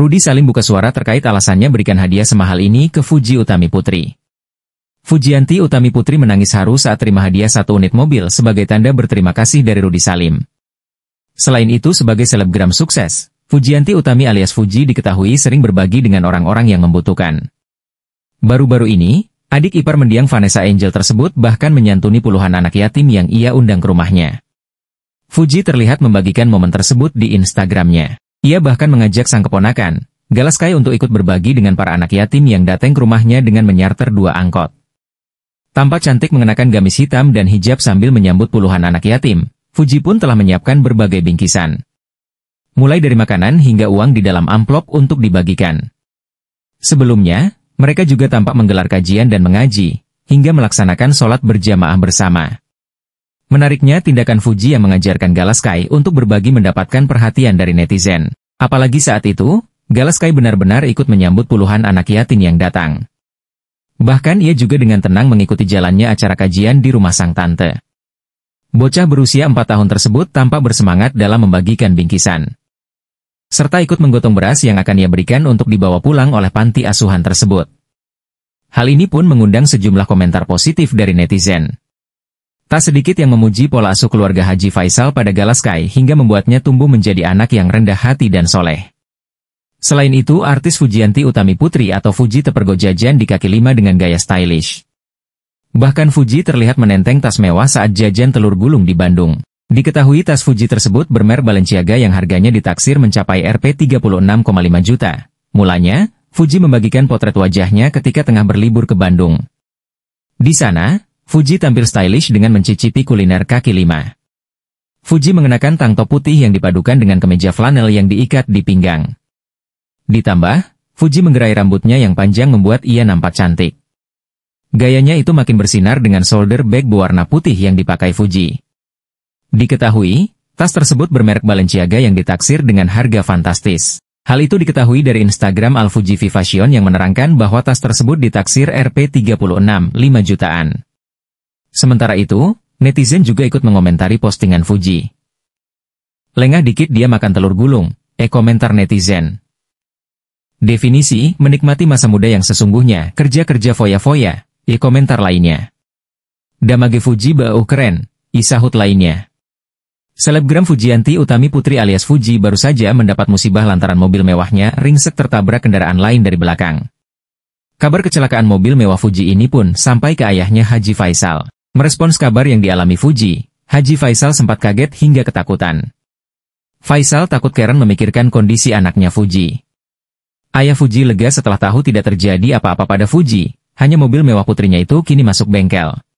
Rudy Salim buka suara terkait alasannya berikan hadiah semahal ini ke Fuji Utami Putri. Fujianti Utami Putri menangis haru saat terima hadiah satu unit mobil sebagai tanda berterima kasih dari Rudy Salim. Selain itu sebagai selebgram sukses, Fujianti Utami alias Fuji diketahui sering berbagi dengan orang-orang yang membutuhkan. Baru-baru ini, adik ipar mendiang Vanessa Angel tersebut bahkan menyantuni puluhan anak yatim yang ia undang ke rumahnya. Fuji terlihat membagikan momen tersebut di Instagramnya. Ia bahkan mengajak sang keponakan, Galaskai untuk ikut berbagi dengan para anak yatim yang datang ke rumahnya dengan menyarter dua angkot. Tampak cantik mengenakan gamis hitam dan hijab sambil menyambut puluhan anak yatim, Fuji pun telah menyiapkan berbagai bingkisan. Mulai dari makanan hingga uang di dalam amplop untuk dibagikan. Sebelumnya, mereka juga tampak menggelar kajian dan mengaji, hingga melaksanakan sholat berjamaah bersama. Menariknya tindakan Fuji yang mengajarkan Galaskai untuk berbagi mendapatkan perhatian dari netizen. Apalagi saat itu, Galaskai benar-benar ikut menyambut puluhan anak yatim yang datang. Bahkan ia juga dengan tenang mengikuti jalannya acara kajian di rumah sang tante. Bocah berusia 4 tahun tersebut tampak bersemangat dalam membagikan bingkisan. Serta ikut menggotong beras yang akan ia berikan untuk dibawa pulang oleh panti asuhan tersebut. Hal ini pun mengundang sejumlah komentar positif dari netizen. Tak sedikit yang memuji pola asuh keluarga Haji Faisal pada Galaskai hingga membuatnya tumbuh menjadi anak yang rendah hati dan soleh. Selain itu, artis Fujianti Utami Putri atau Fuji tepergo jajan di kaki lima dengan gaya stylish. Bahkan Fuji terlihat menenteng tas mewah saat jajan telur gulung di Bandung. Diketahui tas Fuji tersebut bermer Balenciaga yang harganya ditaksir mencapai Rp 36,5 juta. Mulanya, Fuji membagikan potret wajahnya ketika tengah berlibur ke Bandung. Di sana, Fuji tampil stylish dengan mencicipi kuliner kaki lima. Fuji mengenakan tang top putih yang dipadukan dengan kemeja flanel yang diikat di pinggang. Ditambah, Fuji menggerai rambutnya yang panjang membuat ia nampak cantik. Gayanya itu makin bersinar dengan shoulder bag berwarna putih yang dipakai Fuji. Diketahui, tas tersebut bermerek Balenciaga yang ditaksir dengan harga fantastis. Hal itu diketahui dari Instagram Al Fuji Fashion yang menerangkan bahwa tas tersebut ditaksir Rp36,5 jutaan. Sementara itu, netizen juga ikut mengomentari postingan Fuji. Lengah dikit dia makan telur gulung, eh komentar netizen. Definisi, menikmati masa muda yang sesungguhnya, kerja-kerja foya-foya, e komentar lainnya. Damage Fuji bau keren, isahut eh lainnya. Selebgram Fujianti Utami Putri alias Fuji baru saja mendapat musibah lantaran mobil mewahnya ringsek tertabrak kendaraan lain dari belakang. Kabar kecelakaan mobil mewah Fuji ini pun sampai ke ayahnya Haji Faisal. Merespons kabar yang dialami Fuji, Haji Faisal sempat kaget hingga ketakutan. Faisal takut Karen memikirkan kondisi anaknya Fuji. Ayah Fuji lega setelah tahu tidak terjadi apa-apa pada Fuji, hanya mobil mewah putrinya itu kini masuk bengkel.